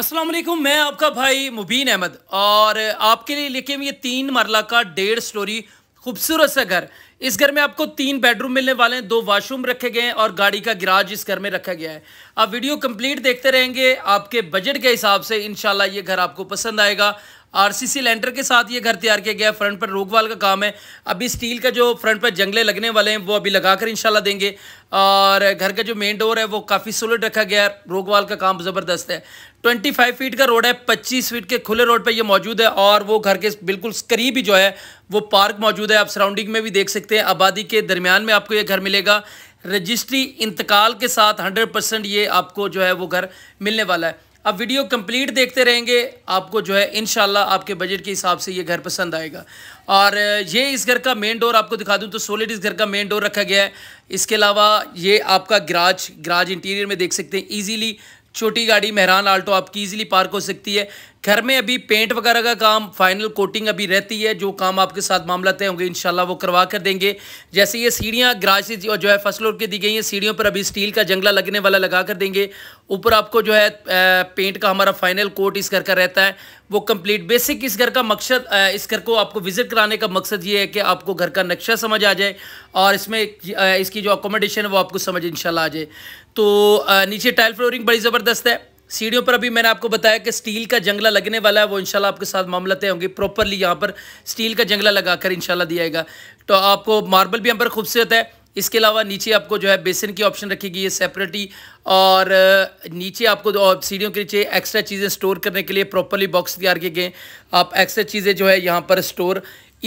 अस्सलाम वालेकुम मैं आपका भाई मुबीन अहमद और आपके लिए लेके ये तीन मरला का डेढ़ स्टोरी खूबसूरत सा घर इस घर में आपको तीन बेडरूम मिलने वाले हैं दो वाशरूम रखे गए हैं और गाड़ी का गिराज इस घर में रखा गया है आप वीडियो कंप्लीट देखते रहेंगे आपके बजट के हिसाब से इन ये घर आपको पसंद आएगा आरसीसी लेंटर के साथ ये घर तैयार किया गया फ्रंट पर रोकवाल का काम है अभी स्टील का जो फ्रंट पर जंगले लगने वाले हैं वो अभी लगाकर इंशाल्लाह देंगे और घर का जो मेन डोर है वो काफ़ी सोलिड रखा गया है रोकवाल का काम ज़बरदस्त है 25 फीट का रोड है 25 फीट के खुले रोड पर ये मौजूद है और वो घर के बिल्कुल करीब ही जो है वो पार्क मौजूद है आप सराउंडिंग में भी देख सकते हैं आबादी के दरमियान में आपको ये घर मिलेगा रजिस्ट्री इंतकाल के साथ हंड्रेड परसेंट ये आपको जो है वो घर मिलने वाला है अब वीडियो कंप्लीट देखते रहेंगे आपको जो है इन आपके बजट के हिसाब से ये घर पसंद आएगा और ये इस घर का मेन डोर आपको दिखा दूं तो सोलिड इस घर का मेन डोर रखा गया है इसके अलावा ये आपका ग्राज ग्राज इंटीरियर में देख सकते हैं ईजीली छोटी गाड़ी मेहरान आल्टो आपकी ईजिली पार्क हो सकती है घर में अभी पेंट वगैरह का काम फाइनल कोटिंग अभी रहती है जो काम आपके साथ मामला तय होंगे शाला वो करवा कर देंगे जैसे ये सीढ़ियाँ ग्राज से जो है फर्स्ट फ्लोर की दी गई हैं सीढ़ियों पर अभी स्टील का जंगला लगने वाला लगा कर देंगे ऊपर आपको जो है पेंट का हमारा फाइनल कोट इस घर का रहता है वो कंप्लीट बेसिक इस घर का मकसद इस घर को आपको विज़िट कराने का मकसद ये है कि आपको घर का नक्शा समझ आ जाए और इसमें इसकी जो अकोमोडेशन है वो आपको समझ इन आ जाए तो नीचे टाइल फ्लोरिंग बड़ी ज़बरदस्त है सीढ़ियों पर अभी मैंने आपको बताया कि स्टील का जंगला लगने वाला है वो इंशाल्लाह आपके साथ मामला तय होंगे प्रॉपरली यहाँ पर स्टील का जंगला लगाकर इंशाल्लाह दिया जाएगा तो आपको मार्बल भी यहाँ पर खूबसूरत है इसके अलावा नीचे आपको जो है बेसिन की ऑप्शन रखी गई है सेपरेटी और नीचे आपको सीढ़ियों के नीचे एक्स्ट्रा चीज़ें स्टोर करने के लिए प्रॉपरली बॉक्स तैयार किए गए आप एक्स्ट्रा चीज़ें जो है यहाँ पर स्टोर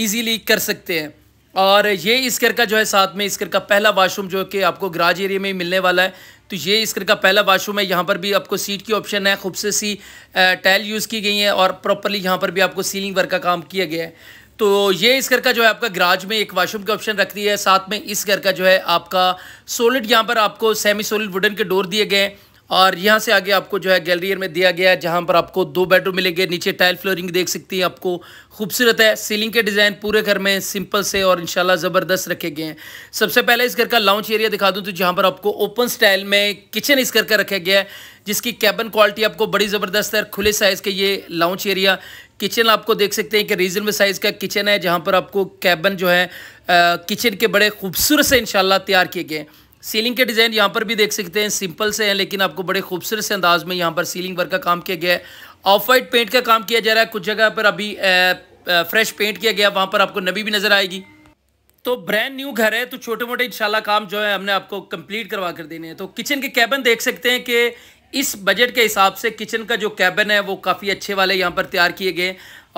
ईजीली कर सकते हैं और ये इस घर का जो है साथ में इस घर का पहला वाशरूम जो कि आपको ग्राज एरिया में मिलने वाला है तो ये इस का पहला वाशरूम है यहाँ पर भी आपको सीट की ऑप्शन है खूब से सी टाइल यूज़ की गई है और प्रॉपरली यहाँ पर भी आपको सीलिंग वर्क का काम किया गया है तो ये इस घर का जो है आपका ग्राज में एक वाशरूम की ऑप्शन रख दिया है साथ में इस घर का जो है आपका सोलिड यहाँ पर आपको सेमी सोलिड वुडन के डोर दिए गए हैं और यहाँ से आगे आपको जो है गैलरियर में दिया गया है जहाँ पर आपको दो बेडरूम मिलेंगे नीचे टाइल फ्लोरिंग देख सकती हैं आपको खूबसूरत है सीलिंग के डिज़ाइन पूरे घर में सिंपल से और इंशाल्लाह ज़बरदस्त रखे गए हैं सबसे पहले इस घर का लाउंज एरिया दिखा दूँ तो जहाँ पर आपको ओपन स्टाइल में किचन इस घर का रखा गया है जिसकी कैबन क्वालिटी आपको बड़ी ज़बरदस्त है खुले साइज़ के ये लाउंज एरिया किचन आपको देख सकते हैं कि रीजनेबल साइज़ का किचन है जहाँ पर आपको कैबन जो है किचन के बड़े खूबसूरत से इन तैयार किए गए हैं सीलिंग के डिज़ाइन यहाँ पर भी देख सकते हैं सिंपल से हैं लेकिन आपको बड़े खूबसूरत से अंदाज में यहाँ पर सीलिंग वर्क का काम किया गया है ऑफ वाइट पेंट का काम किया जा रहा है कुछ जगह पर अभी फ्रेश पेंट किया गया वहाँ पर आपको नबी भी नज़र आएगी तो ब्रांड न्यू घर है तो छोटे मोटे इंशाल्लाह काम जो है हमने आपको कंप्लीट करवा कर देने हैं तो किचन के कैबन देख सकते हैं कि इस बजट के हिसाब से किचन का जो कैबन है वो काफ़ी अच्छे वाले यहाँ पर तैयार किए गए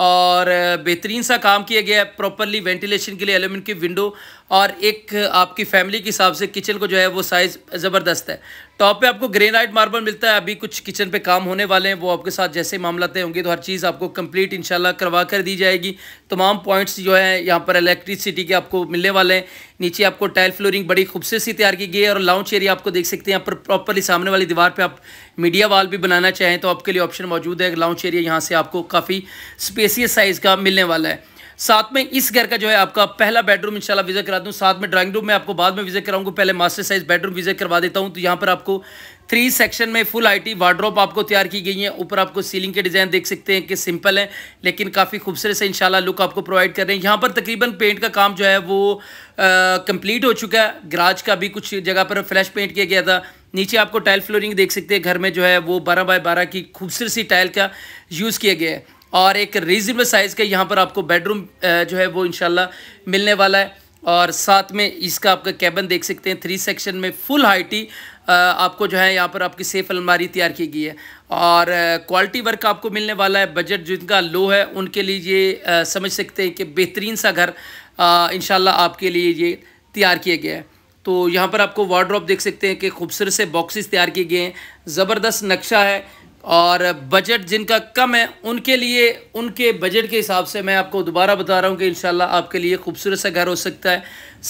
और बेहतरीन सा काम किया गया है प्रॉपरली वेंटिलेशन के लिए एलुमिन की विंडो और एक आपकी फैमिली के हिसाब से किचन को जो है वो साइज़ ज़बरदस्त है टॉप पे आपको ग्रेनाइट मार्बल मिलता है अभी कुछ किचन पे काम होने वाले हैं वो आपके साथ जैसे मामलाते होंगे तो हर चीज़ आपको कंप्लीट इंशाल्लाह करवा कर दी जाएगी तमाम पॉइंट्स जो है यहाँ पर इलेक्ट्रिसिटी के आपको मिलने वाले हैं नीचे आपको टाइल फ्लोरिंग बड़ी खूबसूरत सी तैयार की गई है और लाउंच एरिया आपको देख सकते हैं यहाँ पर प्रॉपरली सामने वाली दीवार पर आप मीडिया वाल भी बनाना चाहें तो आपके लिए ऑप्शन मौजूद है लाउंच एरिया यहाँ से आपको काफ़ी स्पेसियस साइज़ का मिलने वाला है साथ में इस घर का जो है आपका पहला बेडरूम इंशाल्लाह विजिट करा दूँ साथ में ड्राइंग रूम में आपको बाद में विजिट कराऊंगा पहले मास्टर साइज बेडरूम विजिट करवा देता हूँ तो यहाँ पर आपको थ्री सेक्शन में फुल आईटी वार्ड्रोप आपको तैयार की गई है ऊपर आपको सीलिंग के डिज़ाइन देख सकते हैं कि सिंपल है लेकिन काफ़ी खूबसूरत से इंशाल्लाह लुक आपको प्रोवाइड कर रहे हैं यहाँ पर तकरीबन पेंट का काम जो है वो कंप्लीट हो चुका है ग्राज का भी कुछ जगह पर फ्लैश पेंट किया गया था नीचे आपको टाइल फ्लोरिंग देख सकते हैं घर में जो है वो बारह बाय बारह की खूबसूरत सी टाइल का यूज़ किया गया है और एक रीजनेबल साइज़ का यहाँ पर आपको बेडरूम जो है वो इनशाला मिलने वाला है और साथ में इसका आपका कैबन देख सकते हैं थ्री सेक्शन में फुल हाइटी आपको जो है यहाँ पर आपकी सेफ अलमारी तैयार की गई है और क्वालिटी वर्क आपको मिलने वाला है बजट जिनका लो है उनके लिए ये समझ सकते हैं कि बेहतरीन सा घर इन आपके लिए ये तैयार किया गया है तो यहाँ पर आपको वार्ड देख सकते हैं कि खूबसूरत से बॉक्सेस तैयार किए गए हैं ज़बरदस्त नक्शा है और बजट जिनका कम है उनके लिए उनके बजट के हिसाब से मैं आपको दोबारा बता रहा हूँ कि इन आपके लिए खूबसूरत सा घर हो सकता है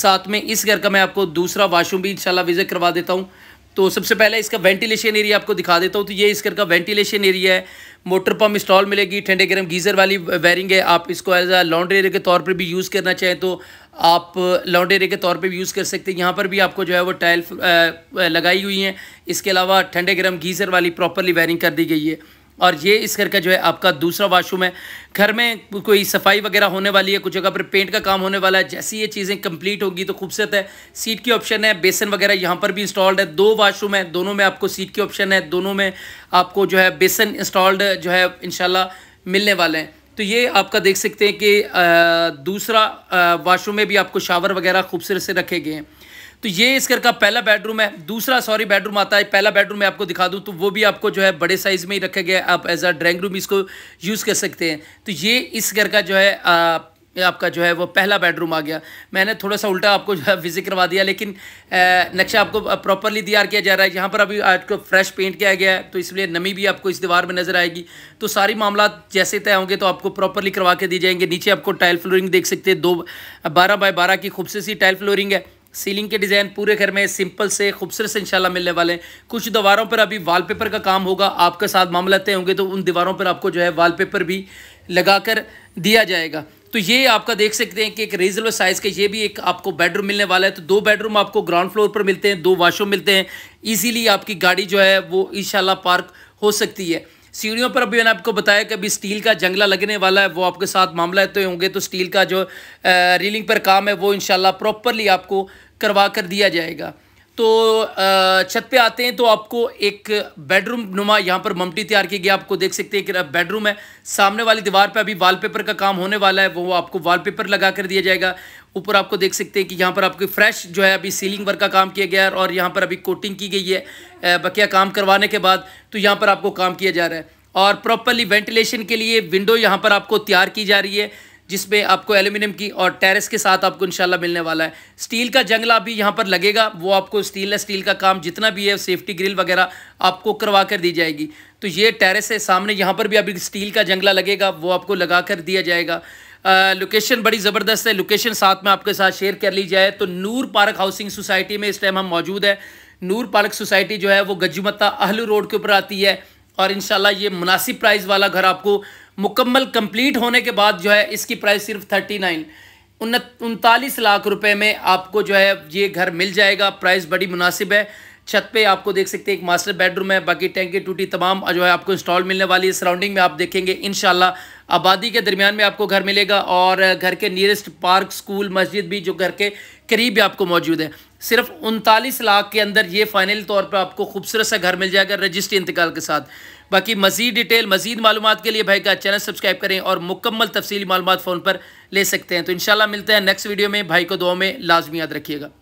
साथ में इस घर का मैं आपको दूसरा वाशरूम भी इन विज़िट करवा देता हूँ तो सबसे पहले इसका वेंटिलेशन एरिया आपको दिखा देता हूँ तो ये इस घर का वेंटिलेशन एरिया है मोटर पम्प इंस्टॉल मिलेगी ठंडे गर्म गीज़र वाली वायरिंग है आप इसको एज अ लॉन्ड्री एरिया के तौर पर भी यूज़ करना चाहें तो आप लॉन्डेरे के तौर पे भी यूज़ कर सकते हैं यहाँ पर भी आपको जो है वो टाइल लगाई हुई हैं इसके अलावा ठंडे गर्म गीज़र वाली प्रॉपरली वायरिंग कर दी गई है और ये इस घर का जो है आपका दूसरा वाशरूम है घर में कोई सफाई वगैरह होने वाली है कुछ जगह पर पेंट का काम होने वाला है जैसी ये चीज़ें कंप्लीट होगी तो खूबसूरत है सीट की ऑप्शन है बेसन वगैरह यहाँ पर भी इंस्टॉल्ड है दो वाशरूम है दोनों में आपको सीट की ऑप्शन है दोनों में आपको जो है बेसन इंस्टॉल्ड जो है इन मिलने वाले हैं तो ये आपका देख सकते हैं कि दूसरा वाशरूम में भी आपको शावर वगैरह खूबसूरत से रखे गए हैं तो ये इस घर का पहला बेडरूम है दूसरा सॉरी बेडरूम आता है पहला बेडरूम मैं आपको दिखा दूं तो वो भी आपको जो है बड़े साइज़ में ही रखा गया है आप एज अ ड्राइंग रूम इसको यूज़ कर सकते हैं तो ये इस घर का जो है आपका जो है वो पहला बेडरूम आ गया मैंने थोड़ा सा उल्टा आपको जो है विजिट करवा दिया लेकिन नक्शा आपको प्रॉपरली तैयार किया जा रहा है यहाँ पर अभी आपको फ्रेश पेंट किया गया है तो इसलिए नमी भी आपको इस दीवार में नज़र आएगी तो सारी मामला जैसे तय होंगे तो आपको प्रॉपरली करवा के दी जाएंगे नीचे आपको टाइल फ्लोरिंग देख सकते हैं दो बारह बाय बारह की खूबसूरत सी टाइल फ्लोरिंग है सीलिंग के डिज़ाइन पूरे घर में सिंपल से खूबसूरत से इंशाल्लाह मिलने वाले हैं कुछ दीवारों पर अभी वॉलपेपर का काम होगा आपके साथ मामला तय होंगे तो उन दीवारों पर आपको जो है वॉलपेपर भी लगाकर दिया जाएगा तो ये आपका देख सकते हैं कि एक रीजनेबल साइज़ का ये भी एक आपको बेडरूम मिलने वाला है तो दो बेडरूम आपको ग्राउंड फ्लोर पर मिलते हैं दो वाशरूम मिलते हैं इजीली आपकी गाड़ी जो है वो इंशाल्लाह पार्क हो सकती है सीढ़ियों पर अभी मैंने आपको बताया कि अभी स्टील का जंगला लगने वाला है वो आपके साथ मामला तो होंगे तो स्टील का जो रीलिंग पर काम है वो इन प्रॉपरली आपको करवा कर दिया जाएगा तो छत पे आते हैं तो आपको एक बेडरूम नुमा यहाँ पर ममटी तैयार की गई आपको देख सकते हैं कि बेडरूम है सामने वाली दीवार पे अभी वॉलपेपर का काम होने वाला है वो आपको वॉलपेपर लगा कर दिया जाएगा ऊपर आपको देख सकते हैं कि यहाँ पर आपको फ्रेश जो है अभी सीलिंग वर्क का काम किया गया है और यहाँ पर अभी कोटिंग की गई है बकिया काम करवाने के बाद तो यहाँ पर आपको काम किया जा रहा है और प्रॉपरली वेंटिलेशन के लिए विंडो यहाँ पर आपको तैयार की जा रही है जिसमें आपको एल्यूमिनियम की और टेरेस के साथ आपको इंशाल्लाह मिलने वाला है स्टील का जंगला भी यहाँ पर लगेगा वो आपको स्टील है स्टील का काम जितना भी है सेफ्टी ग्रिल वगैरह आपको करवा कर दी जाएगी तो ये टेरेस है सामने यहाँ पर भी अभी स्टील का जंगला लगेगा वो आपको लगा कर दिया जाएगा लोकेशन बड़ी ज़बरदस्त है लोकेशन साथ में आपके साथ शेयर कर ली जाए तो नूर पार्क हाउसिंग सोसाइटी में इस टाइम हम मौजूद है नूर पार्क सोसाइटी जो है वो गजुमत्ता अहलू रोड के ऊपर आती है और इन ये मुनासिब प्राइस वाला घर आपको मुकम्मल कंप्लीट होने के बाद जो है इसकी प्राइस सिर्फ थर्टी नाइन उनतालीस लाख रुपए में आपको जो है ये घर मिल जाएगा प्राइस बड़ी मुनासिब है छत पे आपको देख सकते हैं एक मास्टर बेडरूम है बाकी टैंकी टूटी तमाम जो है आपको इंस्टॉल मिलने वाली है सराउंडिंग में आप देखेंगे इन आबादी के दरमियान में आपको घर मिलेगा और घर के नियरेस्ट पार्क स्कूल मस्जिद भी जो घर के करीब भी आपको मौजूद है सिर्फ उनतालीस लाख के अंदर ये फाइनल तौर पर आपको खूबसूरत सा घर मिल जाएगा रजिस्ट्री इंतकाल के साथ बाकी मजीद डिटेल मजीद मालूम के लिए भाई का चैनल सब्सक्राइब करें और मुकम्मल तफसली मालूम फ़ोन पर ले सकते हैं तो इन मिलते हैं नेक्स्ट वीडियो में भाई को दो में लाजमी याद रखिएगा